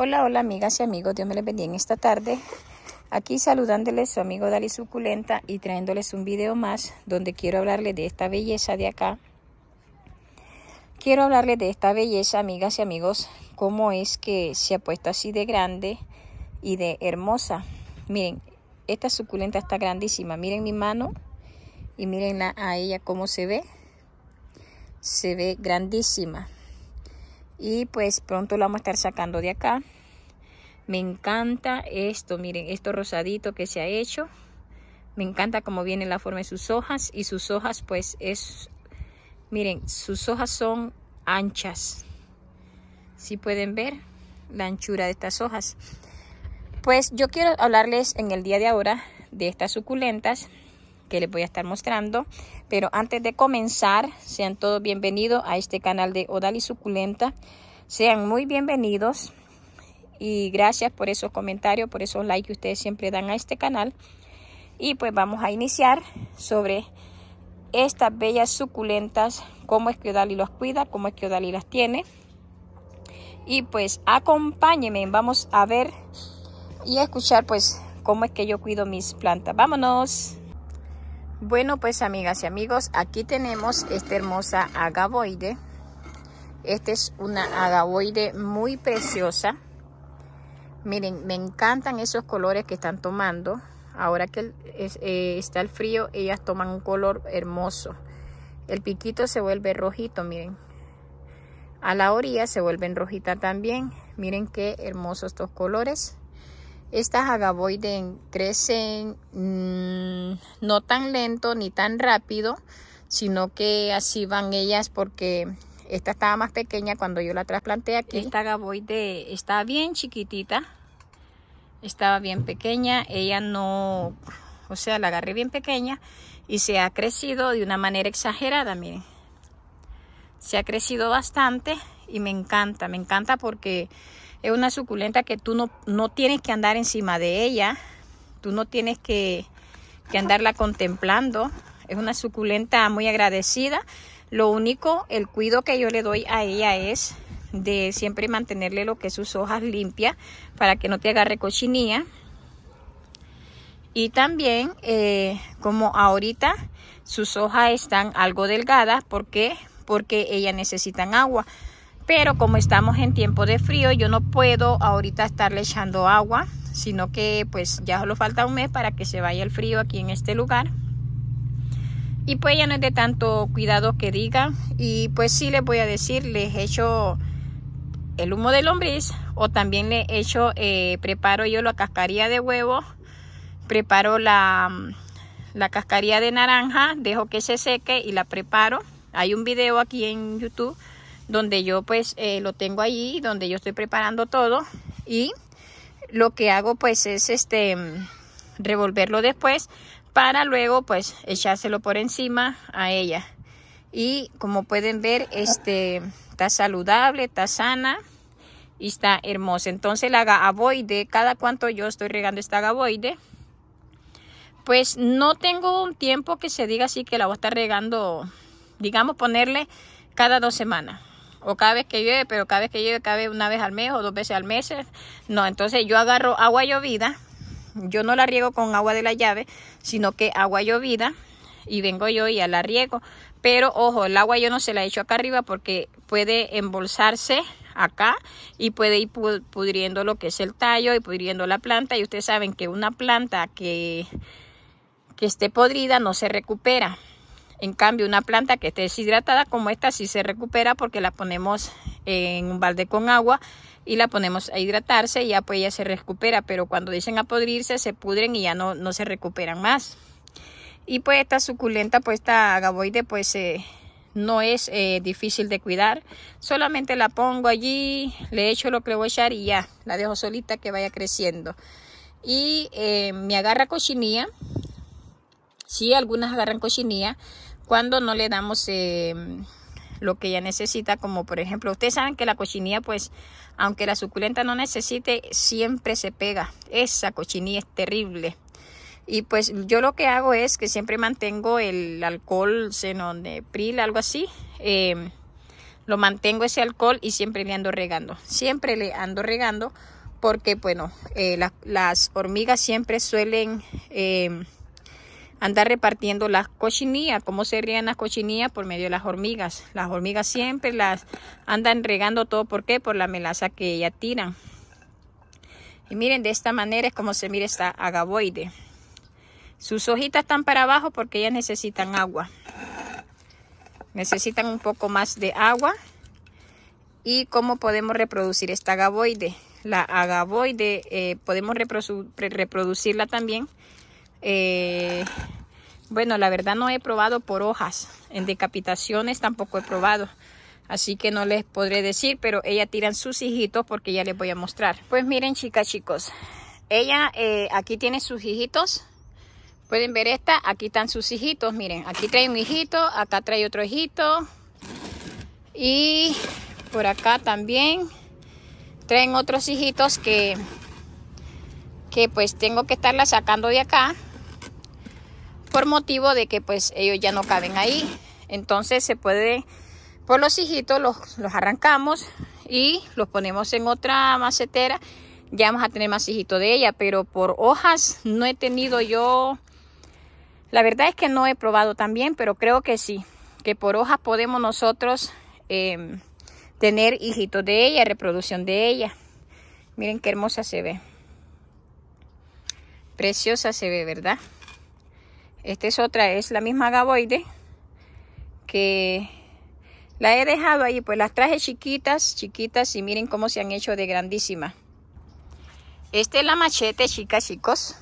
Hola, hola amigas y amigos, Dios me les bendiga en esta tarde. Aquí saludándoles su amigo Dali Suculenta y trayéndoles un video más donde quiero hablarles de esta belleza de acá. Quiero hablarles de esta belleza, amigas y amigos, cómo es que se ha puesto así de grande y de hermosa. Miren, esta suculenta está grandísima. Miren mi mano y miren a ella cómo se ve. Se ve grandísima y pues pronto lo vamos a estar sacando de acá me encanta esto miren esto rosadito que se ha hecho me encanta cómo viene la forma de sus hojas y sus hojas pues es miren sus hojas son anchas si pueden ver la anchura de estas hojas pues yo quiero hablarles en el día de ahora de estas suculentas que les voy a estar mostrando. Pero antes de comenzar, sean todos bienvenidos a este canal de Odali Suculenta. Sean muy bienvenidos y gracias por esos comentarios, por esos likes que ustedes siempre dan a este canal. Y pues vamos a iniciar sobre estas bellas suculentas, cómo es que Odali los cuida, cómo es que Odali las tiene. Y pues acompáñenme, vamos a ver y a escuchar pues cómo es que yo cuido mis plantas. Vámonos. Bueno, pues amigas y amigos, aquí tenemos esta hermosa agavoide. Esta es una agavoide muy preciosa. Miren, me encantan esos colores que están tomando. Ahora que eh, está el frío, ellas toman un color hermoso. El piquito se vuelve rojito, miren. A la orilla se vuelven rojita también. Miren qué hermosos estos colores. Estas agaboides crecen mm, no tan lento ni tan rápido, sino que así van ellas porque esta estaba más pequeña cuando yo la trasplanté aquí. Esta agaboide estaba bien chiquitita, estaba bien pequeña, ella no, o sea, la agarré bien pequeña y se ha crecido de una manera exagerada, miren. Se ha crecido bastante y me encanta, me encanta porque es una suculenta que tú no, tienes que andar encima de ella. Tú no tienes que, andarla contemplando. Es una suculenta muy agradecida. Lo único, el cuido que yo le doy a ella es de siempre mantenerle lo que sus hojas limpias para que no te agarre cochinilla. Y también, eh, como ahorita sus hojas están algo delgadas, ¿por qué? Porque ellas necesitan agua. Pero como estamos en tiempo de frío, yo no puedo ahorita estarle echando agua, sino que pues ya solo falta un mes para que se vaya el frío aquí en este lugar. Y pues ya no es de tanto cuidado que diga... Y pues sí les voy a decir, les echo el humo de lombriz o también le echo, eh, preparo yo la cascaría de huevo, preparo la, la cascarilla de naranja, dejo que se seque y la preparo. Hay un video aquí en YouTube donde yo pues eh, lo tengo ahí, donde yo estoy preparando todo y lo que hago pues es este mm, revolverlo después para luego pues echárselo por encima a ella. Y como pueden ver, este está saludable, está sana y está hermosa. Entonces la gaboide, cada cuanto yo estoy regando esta gaboide, pues no tengo un tiempo que se diga así que la voy a estar regando, digamos ponerle cada dos semanas o cada vez que llueve, pero cada vez que llueve, cabe una vez al mes o dos veces al mes. No, entonces yo agarro agua llovida, yo no la riego con agua de la llave, sino que agua llovida y vengo yo y a la riego. Pero ojo, el agua yo no se la echo acá arriba porque puede embolsarse acá y puede ir pudriendo lo que es el tallo y pudriendo la planta. Y ustedes saben que una planta que, que esté podrida no se recupera. En cambio, una planta que esté deshidratada como esta sí se recupera porque la ponemos en un balde con agua y la ponemos a hidratarse y ya pues ya se recupera. Pero cuando dicen a podrirse, se pudren y ya no, se recuperan más. Y pues esta suculenta, pues esta agavoide, pues no es eh, difícil de cuidar. Solamente la pongo allí, le echo lo que voy a echar y ya, la dejo solita que vaya creciendo. Y eh, me agarra cochinilla. Sí, algunas agarran cochinilla cuando no le damos em, lo que ella necesita, como por ejemplo, ustedes saben que la cochinilla, pues, aunque la suculenta no necesite, siempre se pega. Esa cochinilla es terrible. Y pues yo lo que hago es que siempre mantengo el alcohol de pril algo así. Em, lo mantengo ese alcohol y siempre le ando regando. Siempre le ando regando porque, bueno, eh, las hormigas siempre suelen... Em, andar repartiendo las cochinillas, cómo se rían las cochinillas por medio de las hormigas. Las hormigas siempre las andan regando todo, ¿por qué? Por la melaza que ellas tiran. Y miren, de esta manera es como se mira esta agavoide. Sus hojitas están para abajo porque ellas necesitan agua. Necesitan un poco más de agua. ¿Y cómo podemos reproducir esta agavoide? La agavoide eh, podemos reproducirla también eh, bueno, la verdad no he probado por hojas. En decapitaciones tampoco he probado. Así que no les podré decir, pero ella tiran sus hijitos porque ya les voy a mostrar. Pues miren chicas, chicos. Ella eh, aquí tiene sus hijitos. Pueden ver esta, aquí están sus hijitos, miren. Aquí trae un hijito, acá trae otro hijito. Y por acá también traen otros hijitos que, que pues tengo que estarla sacando de acá por motivo de que pues ellos ya no caben ahí. Entonces se puede, por los hijitos los, los arrancamos y los ponemos en otra macetera. Ya vamos a tener más hijitos de ella, pero por hojas no he tenido yo... La verdad es que no he probado también, pero creo que sí, que por hojas podemos nosotros em, tener hijitos de ella, reproducción de ella. Miren qué hermosa se ve. Preciosa se ve, ¿verdad? Esta es otra, es la misma gaboide que la he dejado ahí, pues las traje chiquitas, chiquitas y miren cómo se han hecho de grandísima. Este es la machete, chicas, chicos.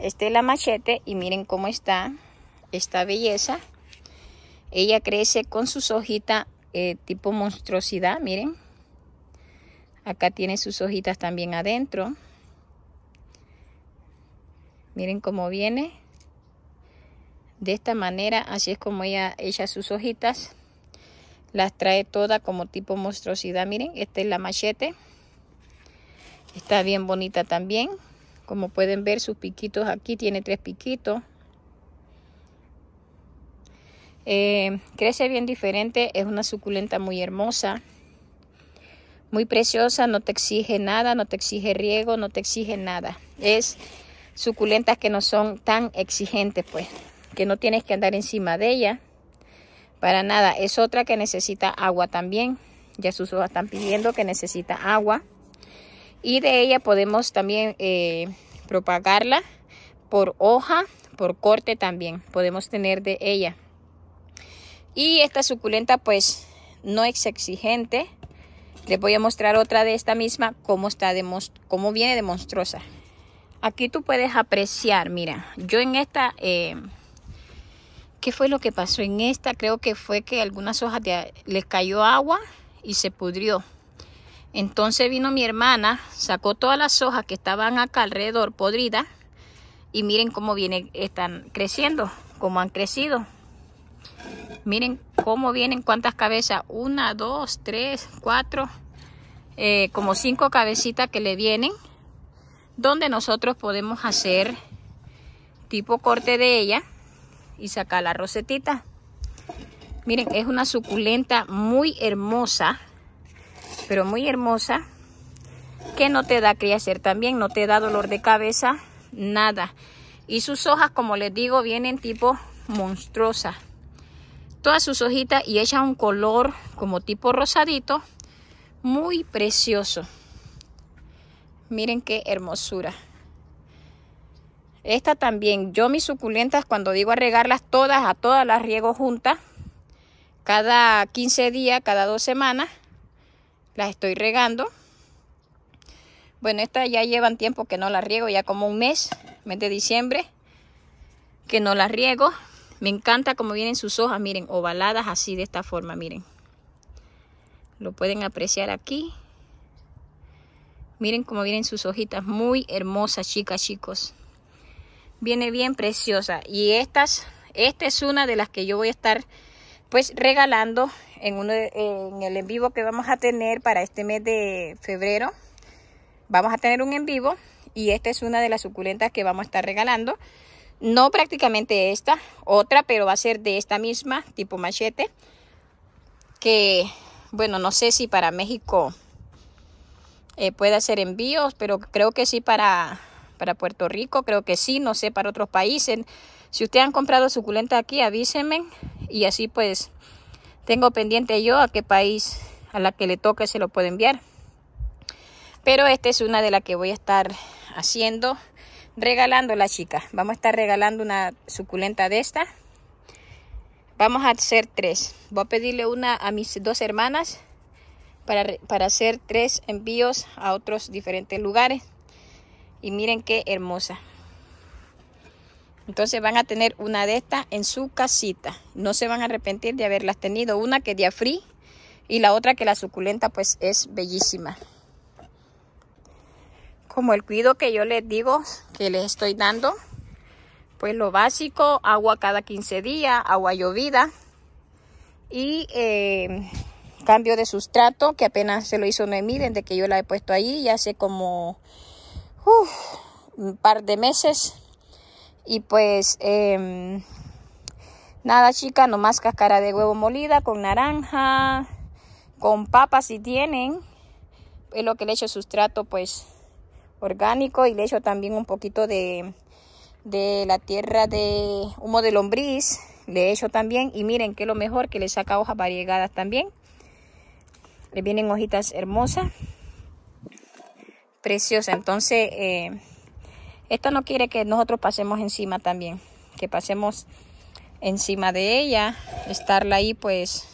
Este es la machete y miren cómo está esta belleza. Ella crece con sus hojitas eh, tipo monstruosidad, miren. Acá tiene sus hojitas también adentro. Miren cómo viene. De esta manera, así es como ella echa sus hojitas. Las trae toda como tipo monstruosidad. Miren, esta es la machete. Está bien bonita también. Como pueden ver, sus piquitos aquí tiene tres piquitos. Eh, crece bien diferente. Es una suculenta muy hermosa. Muy preciosa. No te exige nada. No te exige riego. No te exige nada. Es suculentas que no son tan exigentes, pues, que no tienes que andar encima de ella. Para nada, es otra que necesita agua también. Ya sus hojas están pidiendo que necesita agua. Y de ella podemos también eh, propagarla por hoja, por corte también. Podemos tener de ella. Y esta suculenta pues no es exigente. Les voy a mostrar otra de esta misma, cómo, está de, cómo viene de monstruosa. Aquí tú puedes apreciar, mira, yo en esta, eh, ¿qué fue lo que pasó en esta? Creo que fue que algunas hojas les cayó agua y se pudrió. Entonces vino mi hermana, sacó todas las hojas que estaban acá alrededor podridas y miren cómo vienen, están creciendo, cómo han crecido. Miren cómo vienen, cuántas cabezas, una, dos, tres, cuatro, eh, como cinco cabecitas que le vienen donde nosotros podemos hacer tipo corte de ella y sacar la rosetita. Miren, es una suculenta muy hermosa, pero muy hermosa, que no te da crecer también, no te da dolor de cabeza, nada. Y sus hojas, como les digo, vienen tipo monstruosa Todas sus hojitas y echa un color como tipo rosadito, muy precioso. Miren qué hermosura. Esta también, yo mis suculentas, cuando digo a regarlas todas, a todas las riego juntas. Cada 15 días, cada dos semanas, las estoy regando. Bueno, esta ya llevan tiempo que no la riego, ya como un mes, mes de diciembre, que no las riego. Me encanta cómo vienen sus hojas, miren, ovaladas así de esta forma, miren. Lo pueden apreciar aquí. Miren cómo vienen sus hojitas. Muy hermosas, chicas, chicos. Viene bien preciosa. Y estas, esta es una de las que yo voy a estar pues regalando en, uno, en el en vivo que vamos a tener para este mes de febrero. Vamos a tener un en vivo y esta es una de las suculentas que vamos a estar regalando. No prácticamente esta, otra, pero va a ser de esta misma, tipo machete. Que, bueno, no sé si para México eh, puede hacer envíos, pero creo que sí para, para Puerto Rico, creo que sí, no sé, para otros países. Si ustedes han comprado suculenta aquí, avísenme y así pues tengo pendiente yo a qué país a la que le toque se lo puede enviar. Pero esta es una de las que voy a estar haciendo, regalando la chica. Vamos a estar regalando una suculenta de esta. Vamos a hacer tres. Voy a pedirle una a mis dos hermanas para, para hacer tres envíos a otros diferentes lugares. Y miren qué hermosa. Entonces van a tener una de estas en su casita. No se van a arrepentir de haberlas tenido. Una que de free y la otra que la suculenta pues es bellísima. Como el cuido que yo les digo que les estoy dando. Pues lo básico, agua cada 15 días, agua llovida. Y eh, cambio de sustrato que apenas se lo hizo Noemí desde que yo la he puesto ahí ya hace como un par de meses y pues em, nada chica nomás cáscara de huevo molida con naranja con papas si tienen es lo que le echo sustrato pues orgánico y le echo también un poquito de de la tierra de humo de lombriz le hecho también y miren que lo mejor que le saca hojas variegadas también le vienen hojitas hermosas preciosa entonces eh, Esto no quiere que nosotros pasemos encima también que pasemos encima de ella estarla ahí pues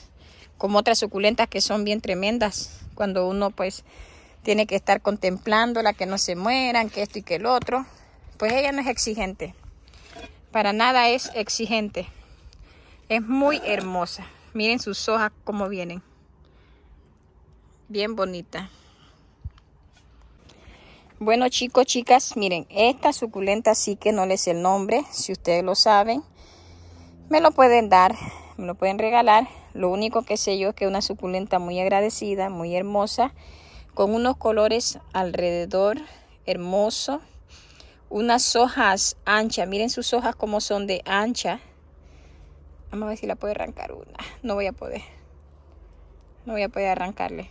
como otras suculentas que son bien tremendas cuando uno pues tiene que estar contemplándola que no se mueran que esto y que el otro pues ella no es exigente para nada es exigente es muy hermosa miren sus hojas como vienen bien bonita. Bueno chicos, chicas, miren, esta suculenta sí que no les el nombre, si ustedes lo saben, me lo pueden dar, me lo pueden regalar. Lo único que sé yo es que es una suculenta muy agradecida, muy hermosa, con unos colores alrededor hermoso, unas hojas anchas, miren sus hojas como son de ancha. Vamos a ver si la puedo arrancar una, no voy a poder, no voy a poder arrancarle.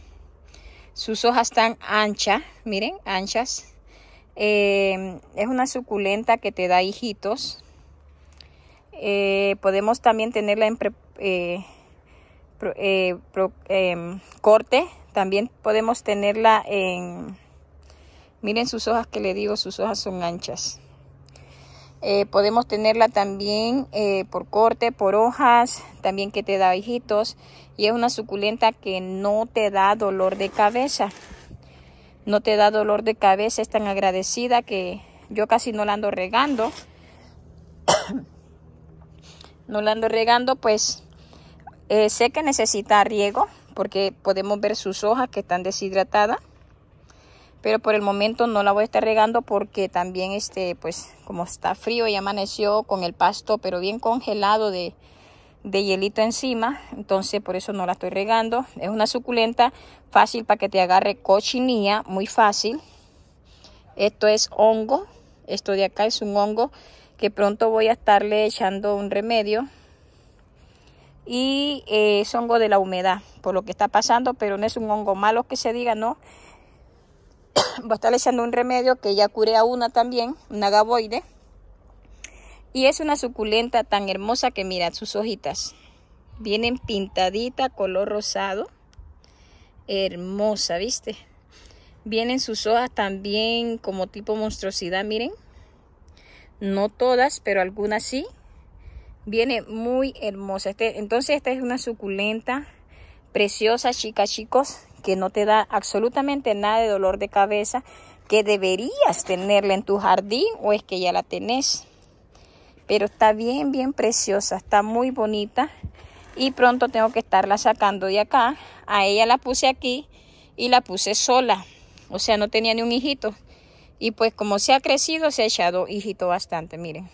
Sus hojas están anchas, miren, anchas. Eh, es una suculenta que te da hijitos. Eh, podemos también tenerla en eh, em, corte. También podemos tenerla en... Miren sus hojas que le digo, sus hojas son anchas. podemos tenerla también por corte, por hojas, también que te da hijitos y es una suculenta que no te da dolor de cabeza. No te da dolor de cabeza, es tan agradecida que yo casi no la ando regando. no la ando regando, pues eh, sé que necesita riego porque podemos ver sus hojas que están deshidratadas. Pero por el momento no la voy a estar regando porque también este, pues como está frío y amaneció con el pasto, pero bien congelado de, de hielito encima, entonces por eso no la estoy regando. Es una suculenta fácil para que te agarre cochinilla, muy fácil. Esto es hongo, esto de acá es un hongo que pronto voy a estarle echando un remedio. Y eh, es hongo de la humedad, por lo que está pasando, pero no es un hongo malo que se diga, no. voy a estarle echando un remedio que ya cure a una también, una gaboide y es una suculenta tan hermosa que mirad sus hojitas. Vienen pintadita color rosado. Hermosa, ¿viste? Vienen sus hojas también como tipo monstruosidad, miren. No todas, pero algunas sí. Viene muy hermosa. Este, entonces esta es una suculenta preciosa, chicas, chicos, que no te da absolutamente nada de dolor de cabeza, que deberías tenerla en tu jardín o es que ya la tenés pero está bien, bien preciosa, está muy bonita y pronto tengo que estarla sacando de acá. A ella la puse aquí y la puse sola, o sea, no tenía ni un hijito. Y pues como se ha crecido, se ha echado hijito bastante, miren.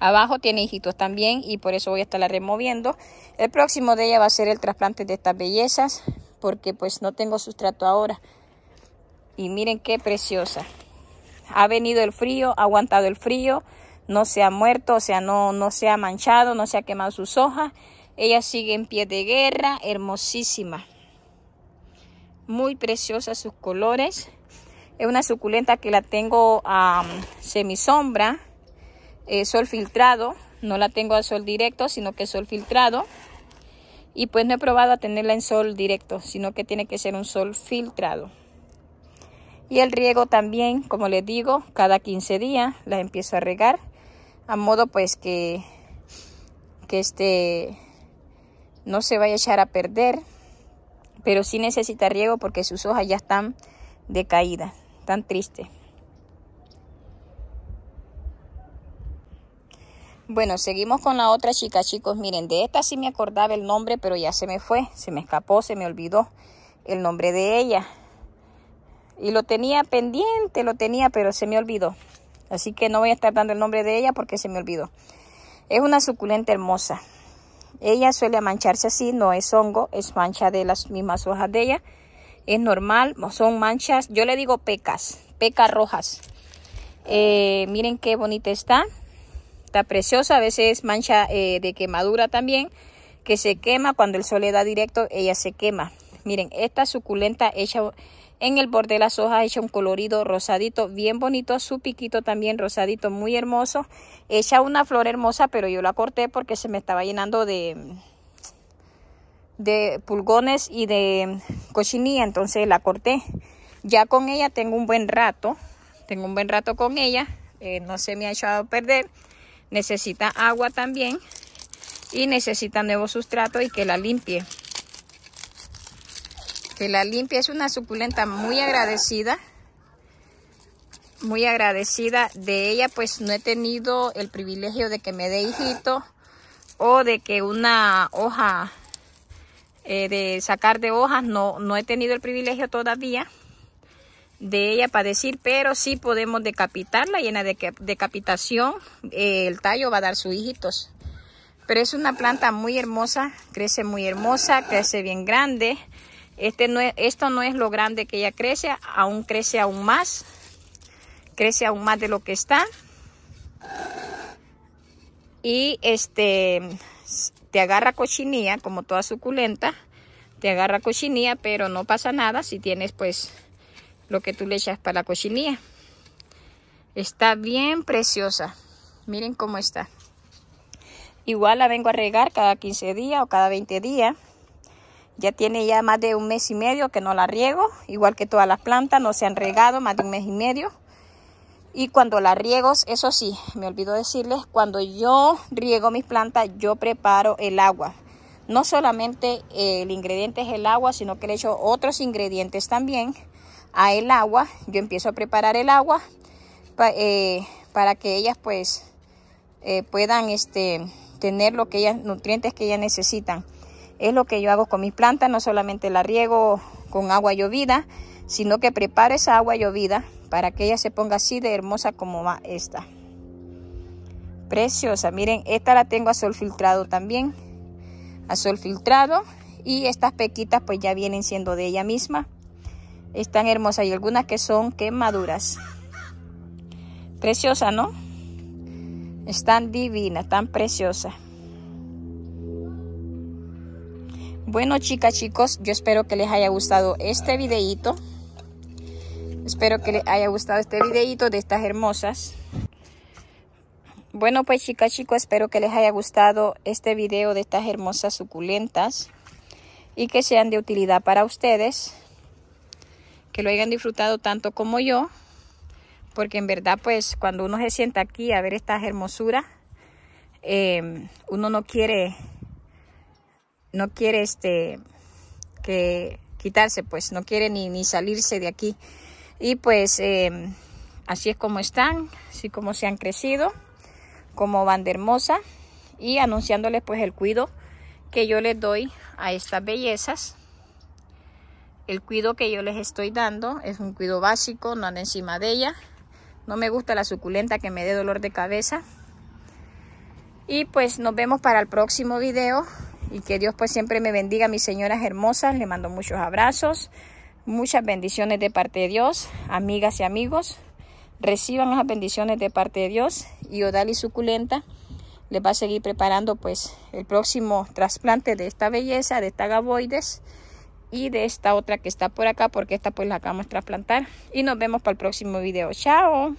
Abajo tiene hijitos también y por eso voy a estarla removiendo. El próximo de ella va a ser el trasplante de estas bellezas porque pues no tengo sustrato ahora. Y miren qué preciosa. Ha venido el frío, ha aguantado el frío, no se ha muerto, o sea, no, no se ha manchado, no se ha quemado sus hojas. Ella sigue en pie de guerra, hermosísima. Muy preciosa sus colores. Es una suculenta que la tengo a semi um, semisombra, eh, sol filtrado. No la tengo a sol directo, sino que sol filtrado. Y pues no he probado a tenerla en sol directo, sino que tiene que ser un sol filtrado. Y el riego también, como les digo, cada 15 días la empiezo a regar a modo pues que, que este no se vaya a echar a perder, pero sí necesita riego porque sus hojas ya están decaídas, tan tristes. Bueno, seguimos con la otra chica, chicos. Miren, de esta sí me acordaba el nombre, pero ya se me fue, se me escapó, se me olvidó el nombre de ella. Y lo tenía pendiente, lo tenía, pero se me olvidó. Así que no voy a estar dando el nombre de ella porque se me olvidó. Es una suculenta hermosa. Ella suele mancharse así, no es hongo, es mancha de las mismas hojas de ella. Es normal, son manchas, yo le digo pecas, pecas rojas. Eh, miren qué bonita está, está preciosa, a veces mancha eh, de quemadura también, que se quema cuando el sol le da directo, ella se quema. Miren, esta suculenta hecha en el borde de las hojas echa un colorido rosadito bien bonito, su piquito también rosadito muy hermoso. Echa una flor hermosa, pero yo la corté porque se me estaba llenando de, de pulgones y de cochinilla, entonces la corté. Ya con ella tengo un buen rato, tengo un buen rato con ella, eh, no se me ha echado a perder. Necesita agua también y necesita nuevo sustrato y que la limpie que la limpia es una suculenta muy agradecida muy agradecida de ella pues no he tenido el privilegio de que me dé hijito o de que una hoja eh, de sacar de hojas no, no he tenido el privilegio todavía de ella para decir pero sí podemos decapitarla y en la decapitación eh, el tallo va a dar sus hijitos pero es una planta muy hermosa crece muy hermosa crece bien grande este no esto no es lo grande que ya crece, aún crece aún más. Crece aún más de lo que está. Y este te agarra cochinilla, como toda suculenta. Te agarra cochinilla, pero no pasa nada si tienes pues lo que tú le echas para la cochinilla. Está bien preciosa. Miren cómo está. Igual la vengo a regar cada 15 días o cada 20 días. Ya tiene ya más de un mes y medio que no la riego, igual que todas las plantas, no se han regado más de un mes y medio. Y cuando la riego, eso sí, me olvido decirles, cuando yo riego mis plantas, yo preparo el agua. No solamente el ingrediente es el agua, sino que le echo otros ingredientes también a el agua. Yo empiezo a preparar el agua eh, para que ellas pues eh, puedan este, tener lo que ellas, nutrientes que ellas necesitan. Es lo que yo hago con mis plantas, no solamente la riego con agua llovida, sino que preparo esa agua llovida para que ella se ponga así de hermosa como va esta. Preciosa, miren, esta la tengo a sol filtrado también, a sol filtrado y estas pequitas pues ya vienen siendo de ella misma. Están hermosas y algunas que son quemaduras. Preciosa, ¿no? Están divinas, tan preciosa. Bueno chicas, chicos, yo espero que les haya gustado este videíto. Espero que les haya gustado este videito de estas hermosas. Bueno pues chicas, chicos, espero que les haya gustado este video de estas hermosas suculentas. Y que sean de utilidad para ustedes. Que lo hayan disfrutado tanto como yo. Porque en verdad pues cuando uno se sienta aquí a ver estas hermosuras. Eh, uno no quiere no quiere este que quitarse, pues no quiere ni, salirse de aquí. Y pues em, así es como están, así como se han crecido, como van de hermosa y anunciándoles pues el cuido que yo les doy a estas bellezas. El cuido que yo les estoy dando es un cuido básico, no anda encima de ella. No me gusta la suculenta que me dé dolor de cabeza. Y pues nos vemos para el próximo video y que Dios pues siempre me bendiga, mis señoras hermosas. Le mando muchos abrazos, muchas bendiciones de parte de Dios, amigas y amigos. Reciban las bendiciones de parte de Dios y y Suculenta les va a seguir preparando pues el próximo trasplante de esta belleza, de esta gaboides y de esta otra que está por acá porque esta pues la acabamos de trasplantar y nos vemos para el próximo video. Chao.